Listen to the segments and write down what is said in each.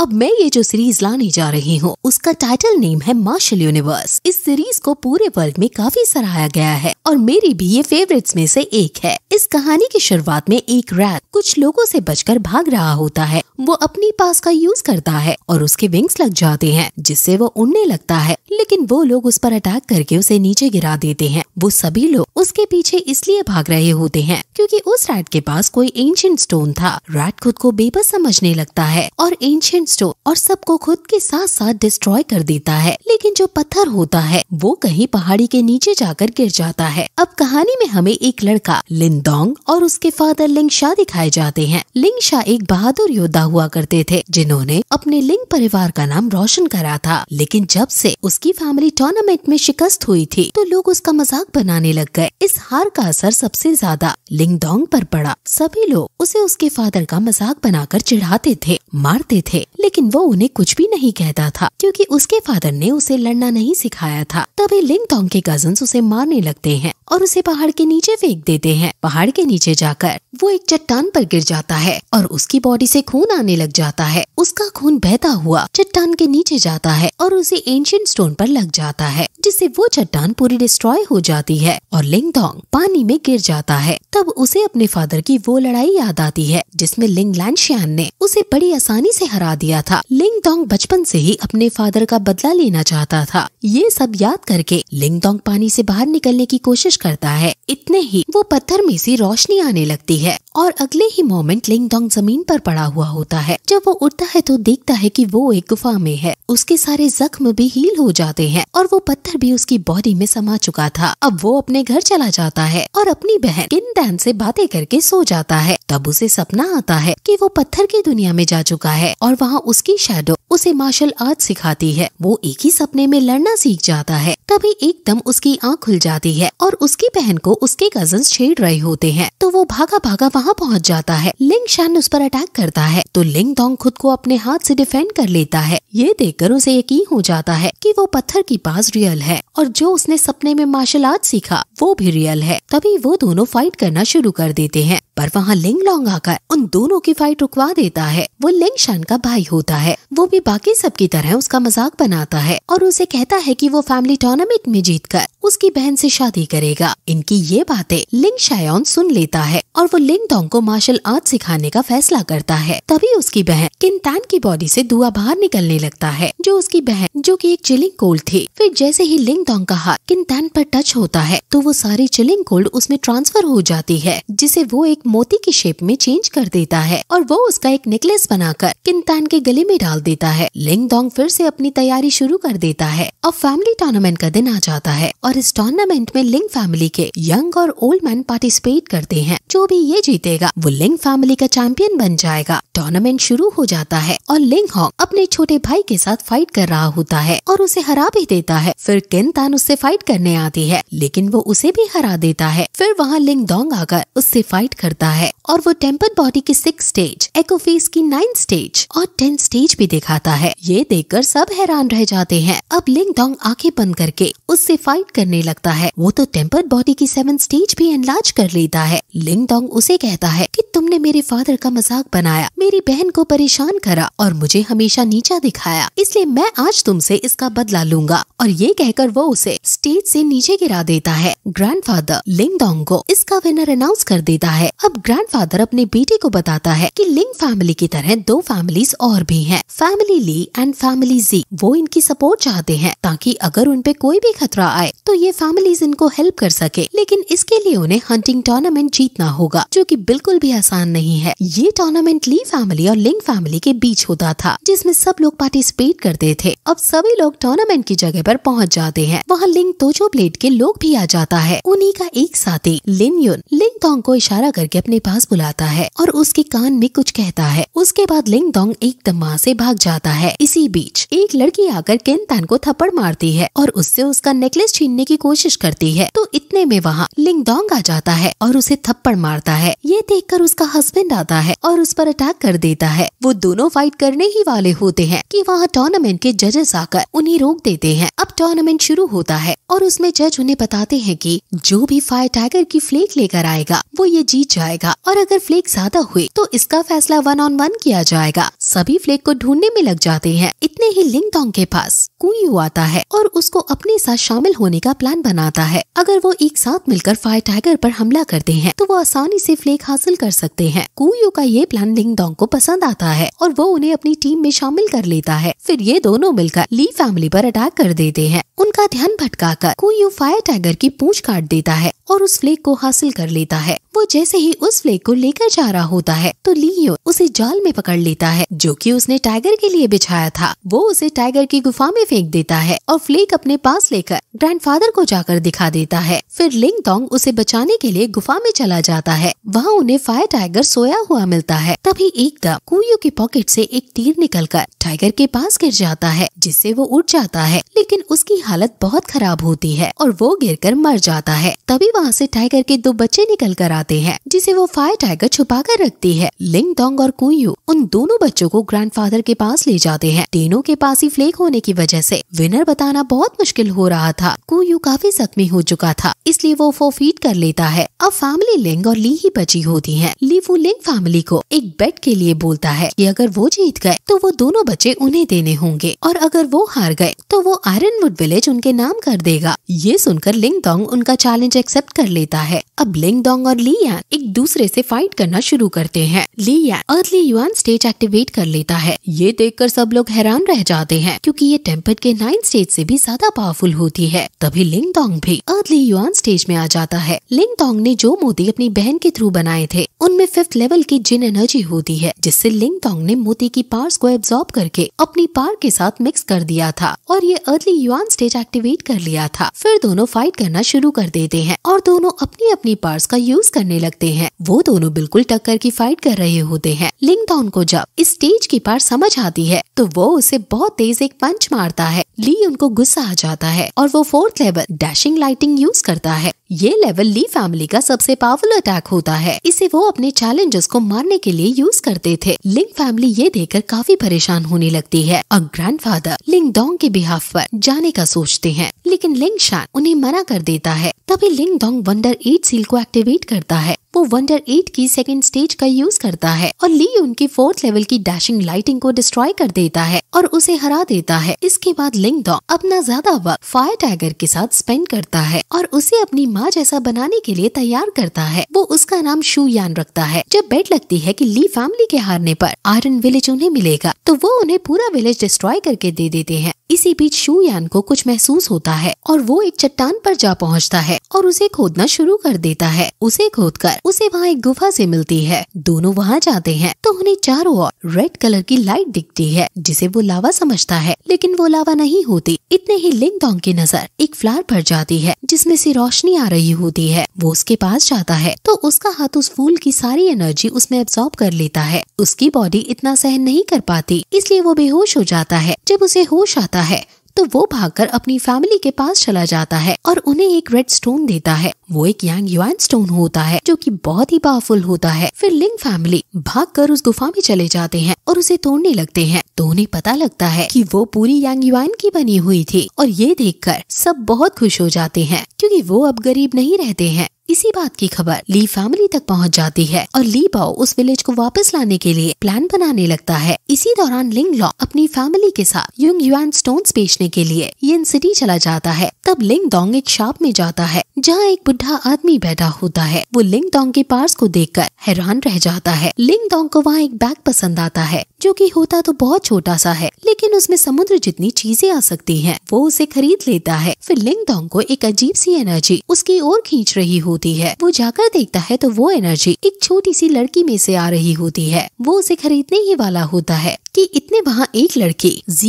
अब मैं ये जो सीरीज लाने जा रही हूँ उसका टाइटल नेम है मार्शल यूनिवर्स इस सीरीज को पूरे वर्ल्ड में काफी सराहा गया है और मेरी भी ये फेवरेट्स में से एक है इस कहानी की शुरुआत में एक रैत कुछ लोगों से बचकर भाग रहा होता है वो अपनी पास का यूज करता है और उसके विंग्स लग जाते हैं जिससे वो उड़ने लगता है लेकिन वो लोग उस पर अटैक करके उसे नीचे गिरा देते हैं वो सभी लोग उसके पीछे इसलिए भाग रहे होते हैं क्योंकि उस रैट के पास कोई एंशियंट स्टोन था रैट खुद को बेबस समझने लगता है और एंशियंट स्टोन और सबको खुद के साथ साथ डिस्ट्रॉय कर देता है लेकिन जो पत्थर होता है वो कहीं पहाड़ी के नीचे जाकर गिर जाता है अब कहानी में हमें एक लड़का लिंदोंग और उसके फादर लिंग शाह दिखाए जाते हैं लिंग शाह एक बहादुर योद्धा हुआ करते थे जिन्होंने अपने लिंग परिवार का नाम रोशन करा था लेकिन जब से उसकी फैमिली टूर्नामेंट में शिकस्त हुई थी तो लोग उसका मजाक बनाने लग गए इस हार का असर सबसे ज्यादा लिंगडोंग पर पड़ा सभी लोग उसे उसके फादर का मजाक बनाकर चिढ़ाते थे मारते थे लेकिन वो उन्हें कुछ भी नहीं कहता था क्योंकि उसके फादर ने उसे लड़ना नहीं सिखाया था तभी लिंग तोंग के कजन उसे मारने लगते हैं और उसे पहाड़ के नीचे फेंक देते हैं पहाड़ के नीचे जाकर वो एक चट्टान पर गिर जाता है और उसकी बॉडी से खून आने लग जाता है उसका खून बहता हुआ चट्टान के नीचे जाता है और उसे एंशियंट स्टोन पर लग जाता है जिससे वो चट्टान पूरी डिस्ट्रॉय हो जाती है और लिंग टोंग पानी में गिर जाता है तब उसे अपने फादर की वो लड़ाई याद आती है जिसमे लिंग लैंड ने उसे बड़ी आसानी ऐसी हरा दिया दिया था लिंग डोंग बचपन से ही अपने फादर का बदला लेना चाहता था ये सब याद करके लिंग डोंग पानी से बाहर निकलने की कोशिश करता है इतने ही वो पत्थर में से रोशनी आने लगती है और अगले ही मोमेंट लिंग डोंग जमीन पर पड़ा हुआ होता है जब वो उठता है तो देखता है कि वो एक गुफा में है उसके सारे जख्म भी हील हो जाते हैं और वो पत्थर भी उसकी बॉडी में समा चुका था अब वो अपने घर चला जाता है और अपनी बहन किन से बातें करके सो जाता है तब उसे सपना आता है कि वो पत्थर की दुनिया में जा चुका है और वहाँ उसकी शेडो उसे मार्शल आर्ट सिखाती है वो एक ही सपने में लड़ना सीख जाता है तभी एकदम उसकी आँख खुल जाती है और उसकी बहन को उसके कजन छेड़ रहे होते हैं तो वो भागा भागा वहाँ पहुँच जाता है लिंग शान उस पर अटैक करता है तो लिंग दोंग खुद को अपने हाथ से डिफेंड कर लेता है ये देखकर उसे यकीन हो जाता है कि वो पत्थर की पास रियल है और जो उसने सपने में मार्शल आर्ट सीखा वो भी रियल है तभी वो दोनों फाइट करना शुरू कर देते हैं पर वहाँ लिंग लोंग आकर उन दोनों की फाइट रुकवा देता है वो लिंग शान का भाई होता है वो भी बाकी सबकी तरह उसका मजाक बनाता है और उसे कहता है कि वो फैमिली टूर्नामेंट में जीत कर उसकी बहन से शादी करेगा इनकी ये बातें लिंग शायोन सुन लेता है और वो लिंग किंतोंग को मार्शल आर्ट सिखाने का फैसला करता है तभी उसकी बहन किंतान की बॉडी से धुआं बाहर निकलने लगता है जो उसकी बहन जो कि एक चिलिंग कोल्ड थी फिर जैसे ही लिंग तोंग का हाथ किंतान पर टच होता है तो वो सारी चिलिंग कोल्ड उसमें ट्रांसफर हो जाती है जिसे वो एक मोती की शेप में चेंज कर देता है और वो उसका एक नेकलेस बनाकर किंतान के गले में डाल देता है लिंग दोंग फिर से अपनी तैयारी शुरू कर देता है और फैमिली टूर्नामेंट का दिन आ जाता है और इस टूर्नामेंट में लिंग फैमिली के यंग और ओल्ड मैन पार्टिसिपेट करते हैं जो भी ये जीत जीतेगा वो लिंग फैमिली का चैंपियन बन जाएगा टूर्नामेंट शुरू हो जाता है और लिंग हॉक अपने छोटे भाई के साथ फाइट कर रहा होता है और उसे हरा भी देता है फिर किन तान उससे फाइट करने आती है लेकिन वो उसे भी हरा देता है फिर वहाँ लिंग डोंग आकर उससे फाइट करता है और वो टेम्पर बॉडी की सिक्स स्टेज एकोफेस की नाइन स्टेज और टेन स्टेज भी दिखाता है ये देखकर सब हैरान रह जाते हैं अब लिंग डोंग आंखें बंद करके उससे फाइट करने लगता है वो तो टेम्पर बॉडी की सेवन स्टेज भी एनलाज कर लेता है लिंग डोंग उसे कहता है की तुमने मेरे फादर का मजाक बनाया मेरी बहन को परेशान करा और मुझे हमेशा नीचा दिखाया इसलिए मैं आज तुमसे इसका बदला लूंगा और ये कहकर वो उसे स्टेज से नीचे गिरा देता है ग्रैंडफादर लिंग डोंग को इसका विनर अनाउंस कर देता है अब ग्रैंडफादर अपने बेटे को बताता है कि लिंग फैमिली की तरह दो फैमिलीज और भी हैं family Li and family Ji वो इनकी सपोर्ट चाहते हैं ताकि अगर उनपे कोई भी खतरा आए तो ये फैमिलीज इनको हेल्प कर सके लेकिन इसके लिए उन्हें हंटिंग टूर्नामेंट जीतना होगा जो की बिल्कुल भी आसान नहीं है ये टूर्नामेंट ली फैमिली फैमिली और लिंग फैमिली के बीच होता था जिसमें सब लोग पार्टिसिपेट करते थे अब सभी लोग टूर्नामेंट की जगह पर पहुंच जाते हैं वहाँ लिंग तोचो ब्लेड के लोग भी आ जाता है उन्हीं का एक साथी लिन युन लिंग तोंग को इशारा करके अपने पास बुलाता है और उसके कान में कुछ कहता है उसके बाद लिंग तोंग एकदम वहाँ से भाग जाता है इसी बीच एक लड़की आकर केन तान को थप्पड़ मारती है और उससे उसका नेकलेस छीनने की कोशिश करती है तो इतने में वहाँ लिंग दोंग आ जाता है और उसे थप्पड़ मारता है ये देखकर उसका हस्बैंड आता है और उस पर अटैक कर देता है वो दोनों फाइट करने ही वाले होते हैं कि वहाँ टूर्नामेंट के जजेस आकर उन्हें रोक देते हैं अब टूर्नामेंट शुरू होता है और उसमें जज उन्हें बताते हैं कि जो भी फायर टाइगर की फ्लेक लेकर आएगा वो ये जीत जाएगा और अगर फ्लेक ज्यादा हुई तो इसका फैसला वन ऑन वन किया जाएगा सभी फ्लेक को ढूंढने में लग जाते हैं इतने ही लिंग डोंग के पास कुयू आता है और उसको अपने साथ शामिल होने का प्लान बनाता है अगर वो एक साथ मिलकर फायर टाइगर पर हमला करते हैं तो वो आसानी से फ्लेक हासिल कर सकते हैं कुयू का ये प्लान लिंग डोंग सॉन्ग को पसंद आता है और वो उन्हें अपनी टीम में शामिल कर लेता है फिर ये दोनों मिलकर ली फैमिली पर अटैक कर देते हैं उनका ध्यान भटकाकर कुयू फायर टाइगर की पूंछ काट देता है और उस फ्लेक को हासिल कर लेता है वो जैसे ही उस फ्लेक को लेकर जा रहा होता है तो लियो उसे जाल में पकड़ लेता है जो कि उसने टाइगर के लिए बिछाया था वो उसे टाइगर की गुफा में फेंक देता है और फ्लेक अपने पास लेकर ग्रैंडफादर को जाकर दिखा देता है फिर लिंग टोंग उसे बचाने के लिए गुफा में चला जाता है वहाँ उन्हें फायर टाइगर सोया हुआ मिलता है तभी एकदम कुयो के पॉकेट ऐसी एक तीर निकल टाइगर के पास गिर जाता है जिससे वो उठ जाता है लेकिन उसकी हालत बहुत खराब होती है और वो गिरकर मर जाता है तभी वहाँ से टाइगर के दो बच्चे निकल कर आते हैं जिसे वो फायर टाइगर छुपा कर रखती है लिंग डोंग और कुयू उन दोनों बच्चों को ग्रैंडफादर के पास ले जाते हैं तीनों के पास ही फ्लेक होने की वजह से विनर बताना बहुत मुश्किल हो रहा था कुयू काफी जख्मी हो चुका था इसलिए वो फोफीट कर लेता है अब फैमिली लिंग और ली ही बची होती है ली वो लिंग फैमिली को एक बेड के लिए बोलता है की अगर वो जीत गए तो वो दोनों बच्चे उन्हें देने होंगे और अगर वो हार गए तो वो आयरन विलेज मैरिज उनके नाम कर देगा ये सुनकर लिंग दोंग उनका चैलेंज एक्सेप्ट कर लेता है अब लिंग दोंग और ली यान एक दूसरे से फाइट करना शुरू करते हैं ली यान अर्थ युआन स्टेज एक्टिवेट कर लेता है ये कर सब लोग हैरान रह जाते हैं क्योंकि ये टेम्पर के नाइन स्टेज से भी ज्यादा पावरफुल होती है तभी लिंग दोंग भी अर्ली युआन स्टेज में आ जाता है लिंग दोंग ने जो मोती अपनी बहन के थ्रू बनाए थे उनमें फिफ्थ लेवल की जिन एनर्जी होती है जिससे लिंग दोंग ने मोती की पार्स को एब्सॉर्ब करके अपनी पार के साथ मिक्स कर दिया था और ये early Yuan stage package activate कर लिया था फिर दोनों फाइट करना शुरू कर देते हैं और दोनों अपनी अपनी पार्ट्स का यूज करने लगते हैं वो दोनों बिल्कुल टक्कर की फाइट कर रहे होते हैं लिंगडॉन को जब स्टेज की पार समझ आती है तो वो उसे बहुत तेज एक पंच मारता है ली उनको गुस्सा आ जाता है और वो fourth level dashing lighting use करता है ये लेवल ली फैमिली का सबसे पावरफुल अटैक होता है इसे वो अपने चैलेंजेस को मारने के लिए यूज करते थे लिंग फैमिली ये देखकर काफी परेशान होने लगती है और ग्रैंडफादर लिंग डोंग के बिहाफ पर जाने का सोचते हैं लेकिन लिंग शान उन्हें मना कर देता है तभी Ling Dong wonder eight seal को एक्टिवेट करता है वो वंडर एट की सेकेंड स्टेज का यूज करता है और ली उनकी फोर्थ लेवल की डैशिंग लाइटिंग को डिस्ट्रॉय कर देता है और उसे हरा देता है इसके बाद लिंग दो अपना ज्यादा वक्त फायर टाइगर के साथ स्पेंड करता है और उसे अपनी माँ जैसा बनाने के लिए तैयार करता है वो उसका नाम शू यान रखता है जब बेट लगती है कि ली फैमिली के हारने पर आयरन विलेज उन्हें मिलेगा तो वो उन्हें पूरा विलेज डिस्ट्रॉय करके दे देते हैं इसी बीच शुयान को कुछ महसूस होता है और वो एक चट्टान पर जा पहुंचता है और उसे खोदना शुरू कर देता है उसे खोदकर उसे वहाँ एक गुफा से मिलती है दोनों वहाँ जाते हैं तो उन्हें चारों ओर रेड कलर की लाइट दिखती है जिसे वो लावा समझता है लेकिन वो लावा नहीं होती इतने ही लिंग डोंग की नजर एक फ्लावर पर जाती है जिसमे से रोशनी आ रही होती है वो उसके पास जाता है तो उसका हाथ उस फूल की सारी एनर्जी उसमें एब्सॉर्ब कर लेता है उसकी बॉडी इतना सहन नहीं कर पाती इसलिए वो बेहोश हो जाता है जब उसे होश आता होता है तो वो भागकर अपनी फैमिली के पास चला जाता है और उन्हें एक रेड स्टोन देता है वो एक यंग युआन स्टोन होता है जो कि बहुत ही पावरफुल होता है फिर लिंग फैमिली भागकर उस गुफा में चले जाते हैं और उसे तोड़ने लगते हैं तो उन्हें पता लगता है कि वो पूरी यंग युआन की बनी हुई थी और ये देखकर सब बहुत खुश हो जाते हैं क्योंकि वो अब गरीब नहीं रहते हैं इसी बात की खबर ली फैमिली तक पहुंच जाती है और ली बाओ उस विलेज को वापस लाने के लिए प्लान बनाने लगता है इसी दौरान लिंग लॉ अपनी फैमिली के साथ युंग युआन स्टोन बेचने के लिए यिन सिटी चला जाता है तब लिंग डोंग एक शॉप में जाता है जहाँ एक बुढ़ा आदमी बैठा होता है वो लिंग डोंग के पार्स को देख हैरान रह जाता है लिंग डोंग को वहाँ एक बैग पसंद आता है जो की होता तो बहुत छोटा सा है लेकिन उसमें समुद्र जितनी चीजें आ सकती है वो उसे खरीद लेता है फिर लिंग डोंग को एक अजीब सी एनर्जी उसकी ओर खींच रही होती होती है वो जाकर देखता है तो वो एनर्जी एक छोटी सी लड़की में से आ रही होती है वो उसे खरीदने ही वाला होता है कि इतने वहाँ एक लड़की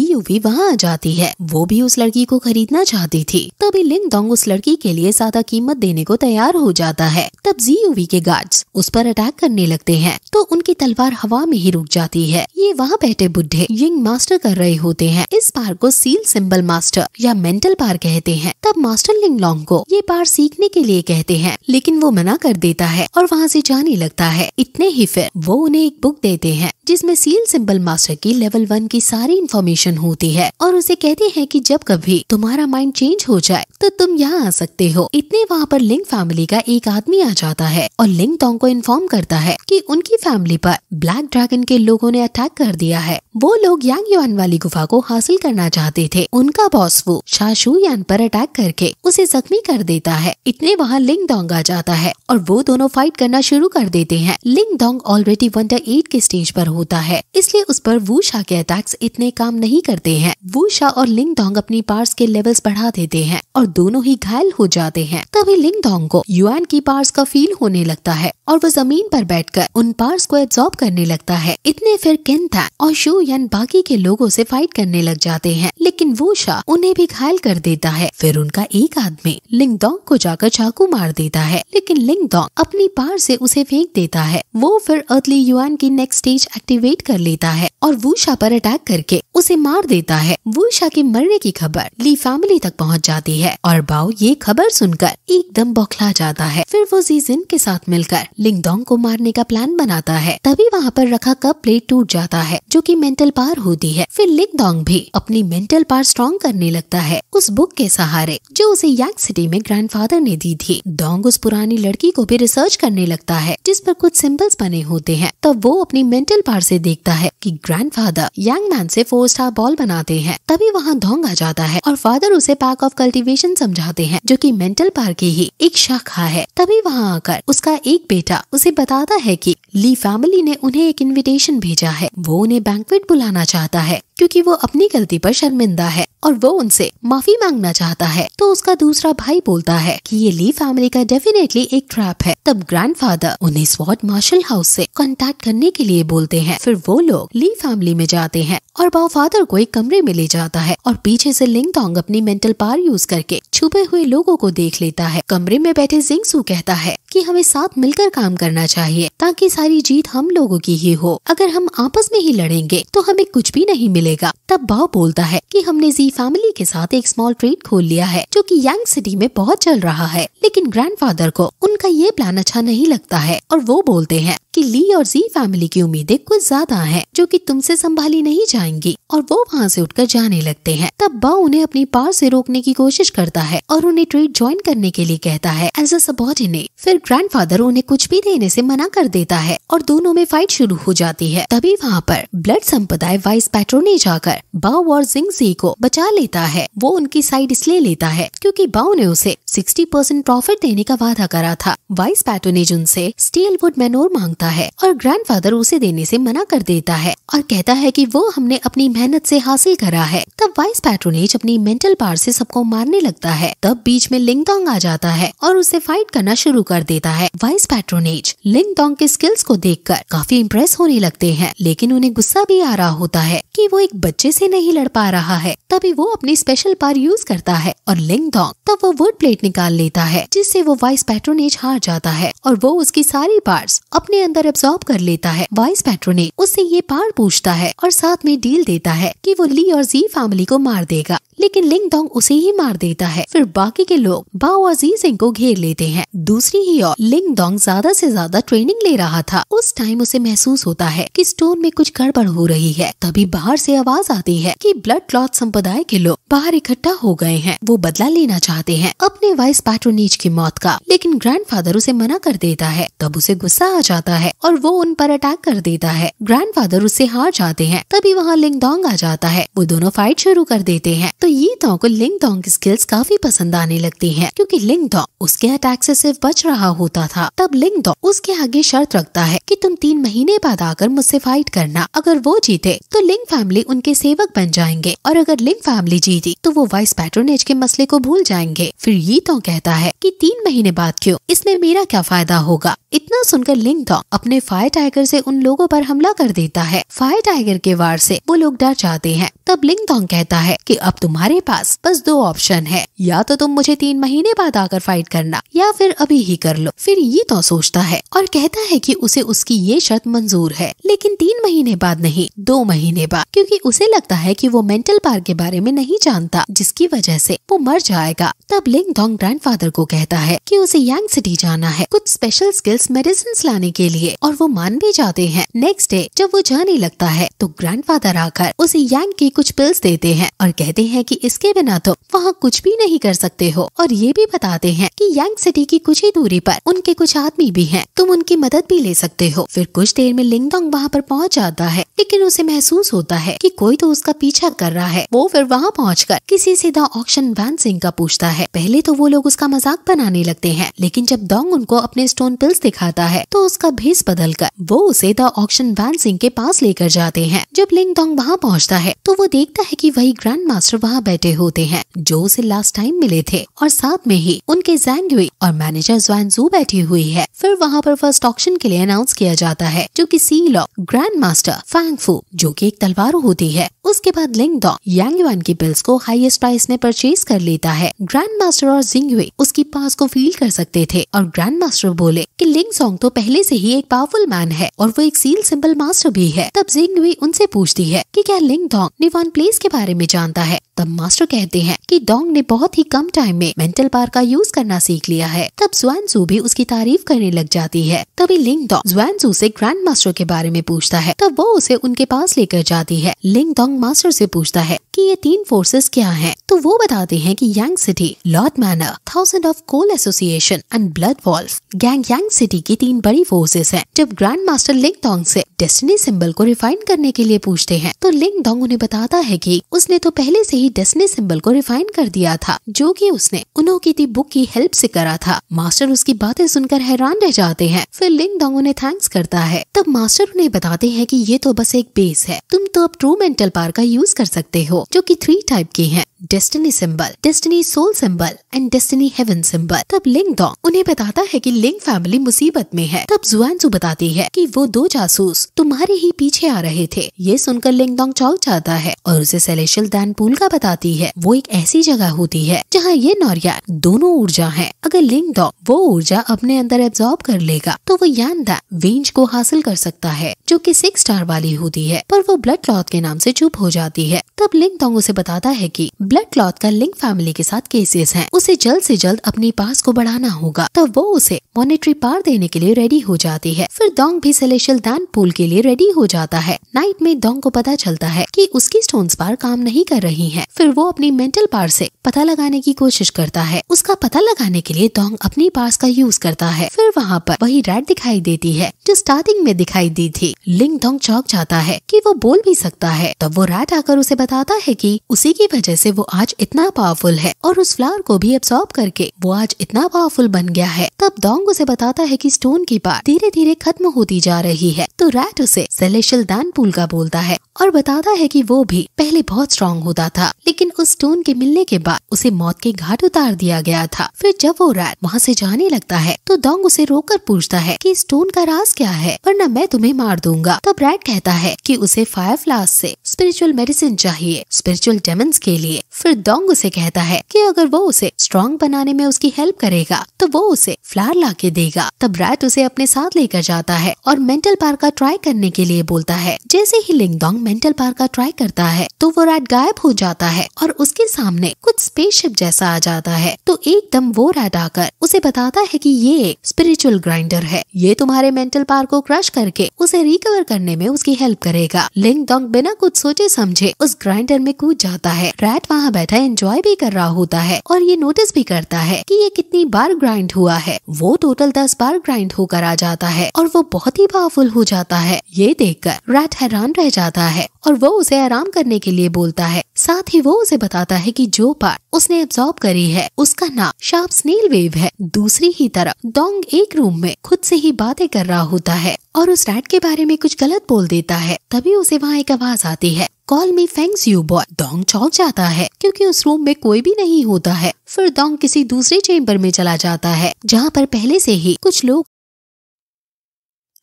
यू भी वहाँ आ जाती है वो भी उस लड़की को खरीदना चाहती थी तभी लिंग दोंग उस लड़की के लिए ज्यादा कीमत देने को तैयार हो जाता है तब जी जीयूवी के गार्ड्स उस पर अटैक करने लगते हैं तो उनकी तलवार हवा में ही रुक जाती है ये वहाँ बैठे बुढ़े यिंग मास्टर कर रहे होते हैं इस पार को सील सिंबल मास्टर या मेंटल पार कहते हैं तब मास्टर लिंग लॉन्ग को ये पार सीखने के लिए कहते हैं लेकिन वो मना कर देता है और वहाँ से जाने लगता है इतने ही फिर वो उन्हें एक बुक देते हैं जिसमें सील सिंबल मास्टर की लेवल वन की सारी इन्फॉर्मेशन होती है और उसे कहते हैं कि जब कभी तुम्हारा माइंड चेंज हो जाए तो तुम यहाँ आ सकते हो इतने वहाँ पर लिंग फैमिली का एक आदमी आ जाता है और लिंग टोंग को इन्फॉर्म करता है कि उनकी फैमिली पर ब्लैक ड्रैगन के लोगों ने अटैक कर दिया है वो लोग यांग युआन वाली गुफा को हासिल करना चाहते थे उनका बॉस वो शाशु यान पर अटैक करके उसे जख्मी कर देता है इतने वहाँ लिंग डोंग मांगा जाता है और वो दोनों फाइट करना शुरू कर देते हैं Ling Dong already one eight के स्टेज पर होता है इसलिए उस पर शाह के अटैक्स इतने काम नहीं करते हैं शाह और लिंग डोंग अपनी पार्स के लेवल्स बढ़ा देते हैं और दोनों ही घायल हो जाते हैं तभी लिंग डोंग को युआन की पार्स का फील होने लगता है और वो जमीन पर बैठकर उन पार्स को एब्जॉर्ब करने लगता है इतने फिर किन था और शो यान बाकी के लोगों से फाइट करने लग जाते हैं लेकिन वो शाह उन्हें भी घायल कर देता है फिर उनका एक आदमी लिंगदोंग को जाकर चाकू मार देता देता है लेकिन लिंग डॉन्ग अपनी पार से उसे फेंक देता है वो फिर अर्थली युआन की नेक्स्ट स्टेज एक्टिवेट कर लेता है और वूशा पर अटैक करके उसे मार देता है वूशा के मरने की खबर ली फैमिली तक पहुंच जाती है और बाओ ये खबर सुनकर एकदम बौखला जाता है फिर वो जीजिन के साथ मिलकर लिंगडोंग को मारने का प्लान बनाता है तभी वहाँ पर रखा कप प्लेट टूट जाता है जो की मेंटल पार होती है फिर लिंगडोंग भी अपनी मेंटल पार स्ट्रॉन्ग करने लगता है उस बुक के सहारे जो उसे यांग सिटी में ग्रैंडफादर ने दी थी डोंग लॉन्ग उस पुरानी लड़की को भी रिसर्च करने लगता है जिस पर कुछ सिंबल्स बने होते हैं तब वो अपनी मेंटल पार से देखता है कि ग्रैंडफादर यंग मैन से फोर स्टार बॉल बनाते हैं तभी वहाँ धोंग आ जाता है और फादर उसे पैक ऑफ कल्टिवेशन समझाते हैं जो की मेंटल पार की ही एक शाखा है तभी वहाँ आकर उसका एक बेटा उसे बताता है की ली फैमिली ने उन्हें एक इन्विटेशन भेजा है वो उन्हें बैंकवेट बुलाना चाहता है क्योंकि वो अपनी गलती पर शर्मिंदा है और वो उनसे माफी मांगना चाहता है तो उसका दूसरा भाई बोलता है कि ये ली फैमिली का डेफिनेटली एक ट्रैप है तब ग्रैंडफादर उन्हें स्वॉट मार्शल हाउस से कांटेक्ट करने के लिए बोलते हैं फिर वो लोग ली फैमिली में जाते हैं और बाओ फादर को एक कमरे में ले जाता है और पीछे से लिंग टोंग अपनी मेंटल पावर यूज करके छुपे हुए लोगों को देख लेता है कमरे में बैठे जिंगसू कहता है कि हमें साथ मिलकर काम करना चाहिए ताकि सारी जीत हम लोगों की ही हो अगर हम आपस में ही लड़ेंगे तो हमें कुछ भी नहीं मिलेगा मिलेगा तब बाओ बोलता है कि हमने जी फैमिली के साथ एक स्मॉल ट्रेड खोल लिया है जो कि यंग सिटी में बहुत चल रहा है लेकिन ग्रैंडफादर को उनका ये प्लान अच्छा नहीं लगता है और वो बोलते हैं कि ली और जी फैमिली की उम्मीदें कुछ ज्यादा हैं जो कि तुमसे संभाली नहीं जाएंगी और वो वहाँ से उठकर जाने लगते हैं तब बाओ उन्हें अपनी पार से रोकने की कोशिश करता है और उन्हें ट्रेड ज्वाइन करने के लिए कहता है एज अ सबॉर्डिनेट फिर ग्रैंडफादर उन्हें कुछ भी देने से मना कर देता है और दोनों में फाइट शुरू हो जाती है तभी वहाँ पर ब्लड संपदाय वाइस पैट्रोनेज जाकर बाव और जिंगजी को बचा लेता है वो उनकी साइड इसलिए लेता है क्योंकि बाव ने उसे 60 परसेंट प्रॉफिट देने का वादा करा था वाइस पैटोनेज उनसे स्टील वुड मैनोर मांगता है और ग्रैंडफादर उसे देने से मना कर देता है और कहता है कि वो हमने अपनी मेहनत से हासिल करा है तब वाइस पैटोनेज अपनी मेंटल पार से सबको मारने लगता है तब बीच में लिंग लिंगडोंग आ जाता है और उसे फाइट करना शुरू कर देता है वाइस पैट्रोनेज लिंग लिंगडोंग के स्किल्स को देखकर काफी इम्प्रेस होने लगते हैं लेकिन उन्हें गुस्सा भी आ रहा होता है कि वो एक बच्चे से नहीं लड़ पा रहा है तभी वो अपनी स्पेशल पार यूज करता है और लिंग डॉग तब वो वुड प्लेट निकाल लेता है जिससे वो वाइस पैट्रोनेज हार जाता है और वो उसकी सारी पार्ट अपने अंदर एब्सॉर्ब कर लेता है वाइस पैट्रोनेज उससे ये पार पूछता है और साथ में डील देता है की वो ली और जी फैमिली को मार देगा लेकिन लिंग डोंग उसे ही मार देता है फिर बाकी के लोग बाओ अजीज सिंह को घेर लेते हैं दूसरी ही ओर लिंग दोंग ज्यादा से ज्यादा ट्रेनिंग ले रहा था उस टाइम उसे महसूस होता है कि स्टोन में कुछ गड़बड़ हो रही है तभी बाहर से आवाज आती है कि ब्लड क्लॉथ संप्रदाय के लोग बाहर इकट्ठा हो गए हैं वो बदला लेना चाहते हैं अपने वाइस पैट्रोनीज की मौत का लेकिन ग्रैंडफादर उसे मना कर देता है तब उसे गुस्सा आ जाता है और वो उन पर अटैक कर देता है ग्रैंडफादर उससे हार जाते हैं तभी वहाँ लिंगडोंग आ जाता है वो दोनों फाइट शुरू कर देते हैं तो ये डॉग को लिंग डोंग की स्किल्स काफी पसंद आने लगती है क्योंकि लिंग डॉन्ग उसके अटैक से सिर्फ बच रहा होता था तब लिंग डॉन्ग उसके आगे शर्त रखता है कि तुम तीन महीने बाद आकर मुझसे फाइट करना अगर वो जीते तो लिंग फैमिली उनके सेवक बन जाएंगे और अगर लिंग फैमिली जीती तो वो वाइस पैट्रोनेज के मसले को भूल जाएंगे फिर ये तो कहता है की तीन महीने बाद क्यों इसमें मेरा क्या फायदा होगा इतना सुनकर लिंग डॉन्ग अपने फायर टाइगर ऐसी उन लोगों आरोप हमला कर देता है फायर टाइगर के वार ऐसी वो लोग डर जाते हैं तब लिंग डॉन्ग कहता है की अब तुम तुम्हारे पास बस दो ऑप्शन है या तो तुम मुझे तीन महीने बाद आकर फाइट करना या फिर अभी ही कर लो फिर ये तो सोचता है और कहता है कि उसे उसकी ये शर्त मंजूर है लेकिन तीन महीने बाद नहीं दो महीने बाद क्योंकि उसे लगता है कि वो मेंटल पार के बारे में नहीं जानता जिसकी वजह से वो मर जाएगा तब लिंग डोंग ग्रैंडफादर को कहता है कि उसे यांग सिटी जाना है कुछ स्पेशल स्किल्स मेडिसिन लाने के लिए और वो मान भी जाते हैं नेक्स्ट डे जब वो जाने लगता है तो ग्रैंडफादर आकर उसे यांग की कुछ पिल्स देते हैं और कहते हैं कि इसके बिना तो वहाँ कुछ भी नहीं कर सकते हो और ये भी बताते हैं कि यंग सिटी की कुछ ही दूरी पर उनके कुछ आदमी भी हैं तुम उनकी मदद भी ले सकते हो फिर कुछ देर में लिंगडोंग वहाँ पर पहुँच जाता है लेकिन उसे महसूस होता है कि कोई तो उसका पीछा कर रहा है वो फिर वहाँ पहुँच किसी से द ऑक्शन वैन सिंह का पूछता है पहले तो वो लोग उसका मजाक बनाने लगते है लेकिन जब दोंग उनको अपने स्टोन पिल्स दिखाता है तो उसका भेस बदल कर वो उसे द ऑक्शन वैन सिंह के पास लेकर जाते हैं जब लिंग डोंग वहाँ पहुँचता है तो वो देखता है की वही ग्रैंड मास्टर वहाँ वहाँ बैठे होते हैं जो उसे लास्ट टाइम मिले थे और साथ में ही उनके जैंग और मैनेजर जू बैठी हुई है फिर वहाँ पर फर्स्ट ऑप्शन के लिए अनाउंस किया जाता है जो कि सी लॉ ग्रैंड मास्टर फैंगफू जो कि एक तलवार होती है उसके बाद लिंग डॉ यंग की बिल्स को हाईएस्ट प्राइस में परचेज कर लेता है ग्रैंड मास्टर और जिंगवे उसकी पास को फील कर सकते थे और ग्रैंड मास्टर बोले कि लिंग सॉन्ग तो पहले से ही एक पावरफुल मैन है और वो एक सील सिंबल मास्टर भी है तब जिंगवे उनसे पूछती है कि क्या लिंग दोंग निवान प्लेस के बारे में जानता है तब मास्टर कहते हैं कि डोंग ने बहुत ही कम टाइम में मेंटल पार का यूज करना सीख लिया है तब जू भी उसकी तारीफ करने लग जाती है तभी लिंग डोंग जू से ग्रैंड मास्टर के बारे में पूछता है तब वो उसे उनके पास लेकर जाती है लिंग डोंग मास्टर से पूछता है कि ये तीन फोर्सेस क्या हैं तो वो बताते हैं कि Yang city lord manor thousand of coal association and blood walls gang Yang city की तीन बड़ी फोर्सेस हैं जब ग्रैंड मास्टर लिंग डोंग से डेस्टिनी सिंबल को रिफाइन करने के लिए पूछते हैं तो लिंग डोंग उन्हें बताता है कि उसने तो पहले से ही डेस्टिनी सिंबल को रिफाइन कर दिया था जो कि उसने उन्होंने की बुक की हेल्प से करा था मास्टर उसकी बातें सुनकर हैरान रह जाते हैं फिर लिंग दोंग उन्हें थैंक्स करता है तब मास्टर उन्हें बताते हैं कि ये तो बस एक बेस है तुम तो अब ट्रू मेंटल पार का यूज कर सकते हो जो की थ्री टाइप की है destiny symbol destiny soul symbol and destiny heaven symbol तब लिंग दोंग उन्हें बताता है कि लिंग फैमिली मुसीबत में है तब जुआनजू बताती है कि वो दो जासूस तुम्हारे ही पीछे आ रहे थे ये सुनकर लिंग डोंग चौक जाता है और उसे सेलेशियल दैन पूल का बताती है वो एक ऐसी जगह होती है जहाँ ये नौरिया दोनों ऊर्जा है अगर लिंग डॉग वो ऊर्जा अपने अंदर एब्जॉर्ब कर लेगा तो वो यान दा वेंज को हासिल कर सकता है जो कि सिक्स स्टार वाली होती है पर वो ब्लड क्लॉथ के नाम से चुप हो जाती है तब लिंग डोंग उसे बताता है कि ब्लड क्लॉथ का लिंग फैमिली के साथ केसेस हैं उसे जल्द से जल्द अपनी पास को बढ़ाना होगा तब वो उसे मॉनिटरी पार देने के लिए रेडी हो जाती है फिर डोंग भी सेलेशियल दान पूल के लिए रेडी हो जाता है नाइट में डोंग को पता चलता है की उसकी स्टोन्स पार काम नहीं कर रही है है फिर वो अपनी मेंटल पार से पता लगाने की कोशिश करता है उसका पता लगाने के लिए डोंग अपनी पास का यूज करता है फिर वहाँ पर वही रैट दिखाई देती है जो स्टार्टिंग में दिखाई दी थी लिंग डोंग चौक जाता है कि वो बोल भी सकता है तब वो रैट आकर उसे बताता है कि उसी की वजह से वो आज इतना पावरफुल है और उस फ्लावर को भी एब्सॉर्ब करके वो आज इतना पावरफुल बन गया है तब डोंग उसे बताता है की स्टोन की पार धीरे धीरे खत्म होती जा रही है तो रैट उसे सेलेशियल दान पुल का बोलता है और बताता है की वो भी पहले बहुत स्ट्रांग होता था था लेकिन उस स्टोन के मिलने के बाद उसे मौत के घाट उतार दिया गया था फिर जब वो रैट वहाँ से जाने लगता है तो दोंग उसे रोककर पूछता है कि स्टोन का राज क्या है वरना मैं तुम्हें मार दूंगा तब तो रैट कहता है कि उसे फायर फ्लास से स्पिरिचुअल मेडिसिन चाहिए स्पिरिचुअल डेमंस के लिए फिर दोंग उसे कहता है कि अगर वो उसे स्ट्रॉन्ग बनाने में उसकी हेल्प करेगा तो वो उसे फ्लार ला के देगा तब तो रैट उसे अपने साथ लेकर जाता है और मेंटल पार का ट्राई करने के लिए बोलता है जैसे ही लिंगडोंग मेंटल पार का ट्राई करता है तो वो रैट गायब हो जाता जाता है और उसके सामने कुछ स्पेसशिप जैसा आ जाता है तो एकदम वो रेड आकर उसे बताता है कि ये एक स्पिरिचुअल ग्राइंडर है ये तुम्हारे मेंटल पार को क्रश करके उसे रिकवर करने में उसकी हेल्प करेगा लिंग डोंग बिना कुछ सोचे समझे उस ग्राइंडर में कूद जाता है रैट वहाँ बैठा एंजॉय भी कर रहा होता है और ये नोटिस भी करता है कि ये कितनी बार ग्राइंड हुआ है वो टोटल दस बार ग्राइंड होकर आ जाता है और वो बहुत ही पावरफुल हो जाता है ये देख कर रैट हैरान रह जाता है और वो उसे आराम करने के लिए बोलता है साथ ही वो उसे बताता है कि जो पार्ट उसने एब्सॉर्ब करी है उसका नाम शार्प स्नेल वेव है दूसरी ही तरफ डोंग एक रूम में खुद से ही बातें कर रहा होता है और उस रैट के बारे में कुछ गलत बोल देता है तभी उसे वहाँ एक आवाज आती है कॉल मी फेंग्स यू बॉय डोंग चौंक जाता है क्योंकि उस रूम में कोई भी नहीं होता है फिर डोंग किसी दूसरे चेम्बर में चला जाता है जहाँ पर पहले से ही कुछ लोग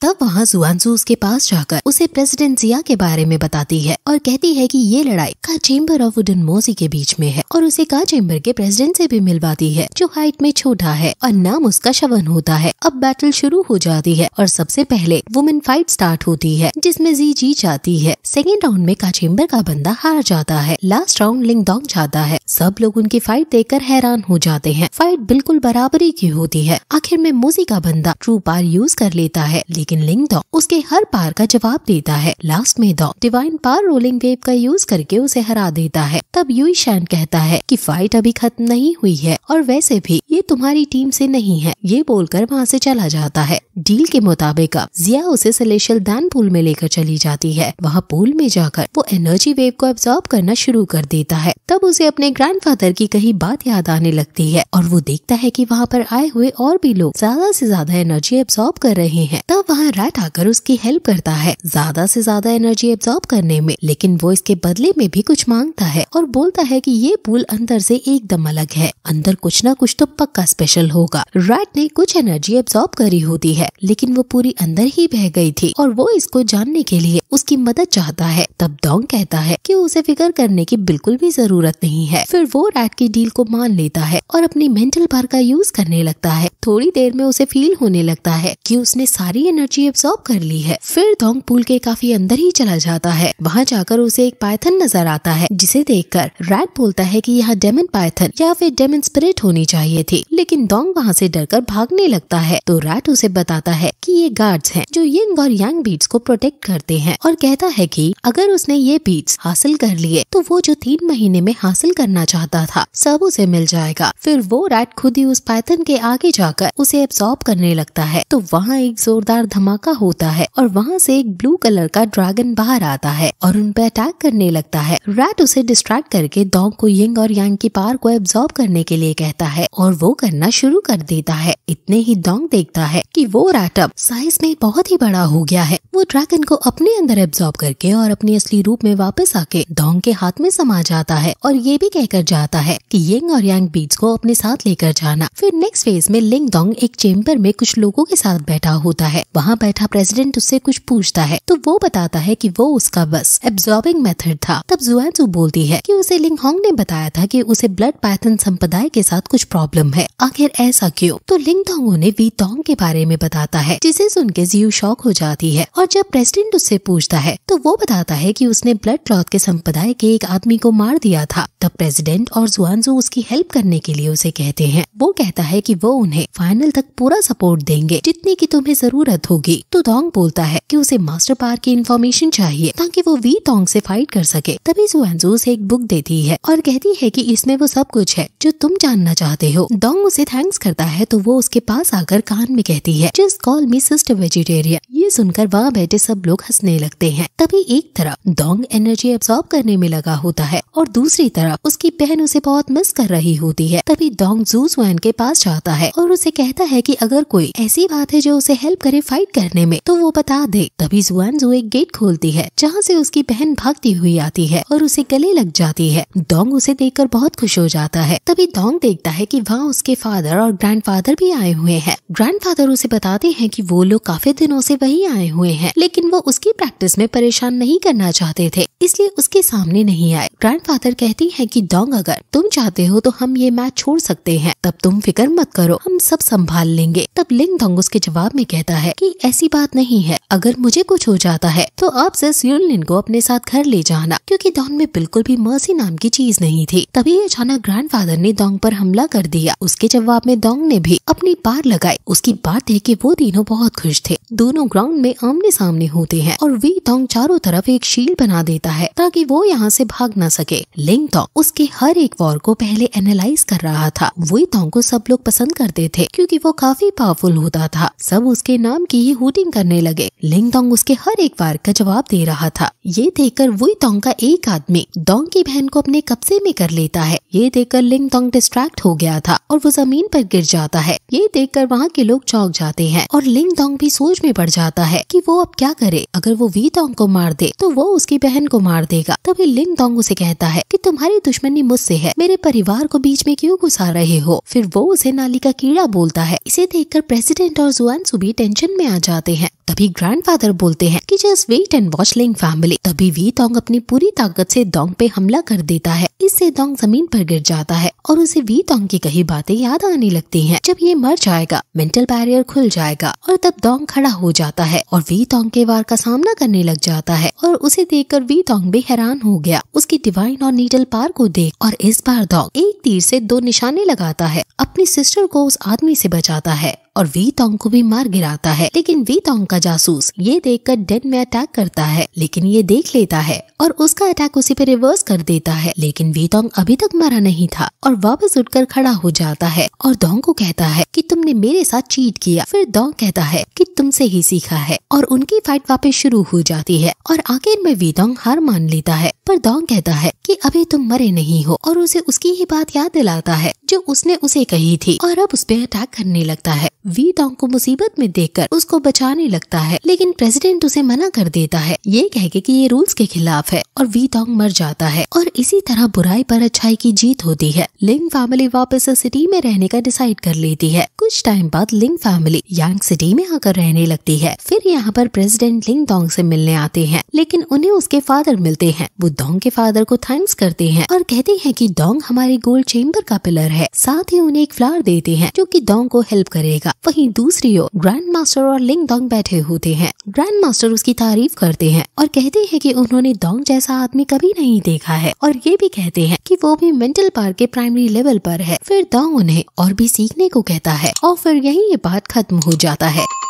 तब वहाँ जुआनसू उसके पास जाकर उसे प्रेसिडेंट जिया के बारे में बताती है और कहती है कि ये लड़ाई का चेम्बर ऑफ वुडन मोसी के बीच में है और उसे का चेम्बर के प्रेसिडेंट से भी मिलवाती है जो हाइट में छोटा है और नाम उसका शवन होता है अब बैटल शुरू हो जाती है और सबसे पहले वुमेन फाइट स्टार्ट होती है जिसमे जी जी जाती है सेकेंड राउंड में का चेम्बर का बंदा हार जाता है लास्ट राउंड लिंग डोंग जाता है सब लोग उनकी फाइट कर हैरान हो जाते हैं फाइट बिल्कुल बराबरी की होती है आखिर में मोसी का बंदा ट्रू पार यूज कर लेता है लेकिन लिंग डॉ उसके हर पार का जवाब देता है लास्ट में डॉ डिवाइन पार रोलिंग वेव का यूज करके उसे हरा देता है तब यूई शैन कहता है कि फाइट अभी खत्म नहीं हुई है और वैसे भी ये तुम्हारी टीम से नहीं है ये बोलकर वहाँ से चला जाता है डील के मुताबिक अब जिया उसे सलेशल दान पूल में लेकर चली जाती है वहाँ पूल में जाकर वो एनर्जी वेव को एब्जॉर्ब करना शुरू कर देता है तब उसे अपने ग्रैंडफादर की कही बात याद आने लगती है और वो देखता है कि वहाँ पर आए हुए और भी लोग ज्यादा से ज्यादा एनर्जी एब्जॉर्ब कर रहे हैं तब वहाँ रैट आकर उसकी हेल्प करता है ज्यादा से ज्यादा एनर्जी एब्जॉर्ब करने में लेकिन वो इसके बदले में भी कुछ मांगता है और बोलता है कि ये पूल अंदर से एकदम अलग है अंदर कुछ ना कुछ तो पक्का स्पेशल होगा रैट ने कुछ एनर्जी एब्जॉर्ब करी होती है लेकिन वो पूरी अंदर ही बह गई थी और वो इसको जानने के लिए उसकी मदद चाहता है तब डोंग कहता है कि उसे फिक्र करने की बिल्कुल भी जरूरत नहीं है फिर वो रैट की डील को मान लेता है और अपनी मेंटल पार का यूज करने लगता है थोड़ी देर में उसे फील होने लगता है कि उसने सारी एनर्जी एब्सॉर्ब कर ली है फिर डोंग पुल के काफी अंदर ही चला जाता है वहाँ जाकर उसे एक पायथन नजर आता है जिसे कर रैट बोलता है की यह डेमन पायथन या फिर डेमन स्पिरिट होनी चाहिए थी लेकिन डोंग वहाँ डर कर भागने लगता है तो रैट उसे बताता है कि ये गार्ड्स हैं जो यंग और यंग बीट्स को प्रोटेक्ट करते हैं और कहता है कि अगर उसने ये बीट्स हासिल कर लिए तो वो जो तीन महीने में हासिल करना चाहता था सब उसे मिल जाएगा फिर वो रैट खुद ही उस पैथन के आगे जाकर उसे एब्सॉर्ब करने लगता है तो वहाँ एक जोरदार धमाका होता है और वहाँ से एक ब्लू कलर का ड्रैगन बाहर आता है और उन पे अटैक करने लगता है रैट उसे डिस्ट्रैक्ट करके डॉग को यिंग और यांग की पार को एब्सॉर्ब करने के लिए कहता है और वो करना शुरू कर देता है इतने ही डोंग देखता है कि वो अब साइज में बहुत ही बड़ा हो गया है वो ड्रैगन को अपने अंदर अंदर एब्जॉर्ब करके और अपने असली रूप में वापस आके डोंग के हाथ में समा जाता है और ये भी कहकर जाता है कि यंग और यांग बीट्स को अपने साथ लेकर जाना फिर नेक्स्ट फेज में लिंग डोंग एक चेम्बर में कुछ लोगों के साथ बैठा होता है वहाँ बैठा प्रेसिडेंट उससे कुछ पूछता है तो वो बताता है की वो उसका बस एब्जॉर्बिंग मेथड था तब जुआनसू बोलती है की उसे लिंग होंग ने बताया था की उसे ब्लड पैथन संप्रदाय के साथ कुछ प्रॉब्लम है आखिर ऐसा क्यों तो लिंग डोंग उन्हें वी डोंग के बारे में बताता है जिसे सुन के जियो शौक हो जाती है और जब प्रेसिडेंट उससे पूछ पूछता है तो वो बताता है कि उसने ब्लड क्लॉथ के संप्रदाय के एक आदमी को मार दिया था तब प्रेसिडेंट और जुआनजू उसकी हेल्प करने के लिए उसे कहते हैं वो कहता है कि वो उन्हें फाइनल तक पूरा सपोर्ट देंगे जितने की तुम्हें जरूरत होगी तो डोंग बोलता है कि उसे मास्टर पार की इन्फॉर्मेशन चाहिए ताकि वो वी टोंग से फाइट कर सके तभी जुआनजू उसे एक बुक देती है और कहती है कि इसमें वो सब कुछ है जो तुम जानना चाहते हो डोंग उसे थैंक्स करता है तो वो उसके पास आकर कान में कहती है जिस कॉल मी सिस्टर वेजिटेरियन ये सुनकर वहाँ बैठे सब लोग हंसने लगे लगते हैं तभी एक तरफ डोंग एनर्जी एब्सॉर्ब करने में लगा होता है और दूसरी तरफ उसकी बहन उसे बहुत मिस कर रही होती है तभी डोंग जूसवैन के पास जाता है और उसे कहता है कि अगर कोई ऐसी बात है जो उसे हेल्प करे फाइट करने में तो वो बता दे तभी जुआन जू एक गेट खोलती है जहाँ से उसकी बहन भागती हुई आती है और उसे गले लग जाती है डोंग उसे देखकर बहुत खुश हो जाता है तभी डोंग देखता है कि वहाँ उसके फादर और ग्रैंडफादर भी आए हुए हैं ग्रैंडफादर उसे बताते हैं कि वो लोग काफी दिनों से वही आए हुए हैं लेकिन वो उसकी प्रैक्टिस प्रैक्टिस में परेशान नहीं करना चाहते थे इसलिए उसके सामने नहीं आए ग्रैंडफादर कहती है कि डोंग अगर तुम चाहते हो तो हम ये मैच छोड़ सकते हैं तब तुम फिक्र मत करो हम सब संभाल लेंगे तब लिंग डोंग उसके जवाब में कहता है कि ऐसी बात नहीं है अगर मुझे कुछ हो जाता है तो आप सिर्फ को अपने साथ घर ले जाना क्यूँकी डोंग में बिल्कुल भी मर्सी नाम की चीज नहीं थी तभी अचानक फादर ने डोंग आरोप हमला कर दिया उसके जवाब में डोंग ने भी अपनी बार लगाई उसकी बात है की वो तीनों बहुत खुश थे दोनों ग्राउंड में आमने सामने होते हैं और वे टोंग चारों तरफ एक शील बना देता है ताकि वो यहाँ से भाग न सके लिंग लिंगतोंग उसके हर एक वॉर को पहले एनालाइज कर रहा था टोंग को सब लोग पसंद करते थे क्योंकि वो काफी पावरफुल होता था सब उसके नाम की ही हुटिंग करने लगे लिंग टोंग उसके हर एक वार का जवाब दे रहा था ये देखकर टोंग का एक आदमी डोंग की बहन को अपने कब्जे में कर लेता है ये देखकर लिंग तोंग डिस्ट्रैक्ट हो गया था और वो जमीन पर गिर जाता है ये देखकर वहाँ के लोग चौंक जाते हैं और लिंग तोंग भी सोच में पड़ जाता है कि वो अब क्या करे अगर वो तोंग को मार दे तो वो उसकी बहन को मार देगा तभी लिंग तोंग उसे कहता है कि तुम्हारी दुश्मनी मुझसे है मेरे परिवार को बीच में क्यों घुसा रहे हो फिर वो उसे नाली का कीड़ा बोलता है इसे देखकर प्रेसिडेंट और जुआन सुबी टेंशन में आ जाते हैं तभी ग्रैंडफादर बोलते हैं कि just wait and watch Ling family तभी वी तोंग अपनी पूरी ताकत से दोंग पे हमला कर देता है इससे दोंग जमीन पर गिर जाता है और उसे वी तोंग की कही बातें याद आने लगती हैं जब ये मर जाएगा मेंटल बैरियर खुल जाएगा और तब दोंग खड़ा हो जाता है और वी तोंग के वार का सामना करने लग जाता है और उसे कर वी तोंग भी हैरान हो गया उसकी डिवाइन और नीडल पार को देख और इस बार दोंग एक तीर से दो निशाने लगाता है अपनी सिस्टर को उस आदमी से बचाता है और वी तोंग को भी मार गिराता है लेकिन वी तोंग का जासूस ये देखकर डेन में अटैक करता है लेकिन ये देख लेता है और उसका अटैक उसी पे रिवर्स कर देता है लेकिन वी तोंग अभी तक मरा नहीं था और वापस उठकर खड़ा हो जाता है और दोंग को कहता है कि तुमने मेरे साथ चीट किया फिर दोंग कहता है कि तुमसे ही सीखा है और उनकी फाइट वापस शुरू हो जाती है और आखिर में वीदोंग हार मान लेता है पर दोंग कहता है कि अभी तुम मरे नहीं हो और उसे उसकी ही बात याद दिलाता है जो उसने उसे कही थी और अब उस पर अटैक करने लगता है वी डोंग को मुसीबत में कर उसको बचाने लगता है लेकिन प्रेसिडेंट उसे मना कर देता है ये कह के कि ये रूल्स के खिलाफ है और वी डोंग मर जाता है और इसी तरह बुराई पर अच्छाई की जीत होती है लिंग फैमिली वापस सिटी में रहने का डिसाइड कर लेती है कुछ टाइम बाद लिंग फैमिली यांग सिटी में आकर रहने रहने लगती है फिर यहाँ पर प्रेसिडेंट लिंग डोंग से मिलने आते हैं लेकिन उन्हें उसके फादर मिलते हैं वो डोंग के फादर को थैंक्स करते हैं और कहते हैं कि डोंग हमारे गोल्ड चेम्बर का पिलर है साथ ही उन्हें एक फ्लावर देते हैं जो कि डोंग को हेल्प करेगा वहीं दूसरी ओर ग्रैंड मास्टर और लिंग डोंग बैठे होते हैं ग्रैंड मास्टर उसकी तारीफ करते हैं और कहते हैं की उन्होंने डोंग जैसा आदमी कभी नहीं देखा है और ये भी कहते हैं की वो भी मेंटल पार्क के प्राइमरी लेवल पर है फिर डोंग उन्हें और भी सीखने को कहता है और फिर यही ये बात खत्म हो जाता है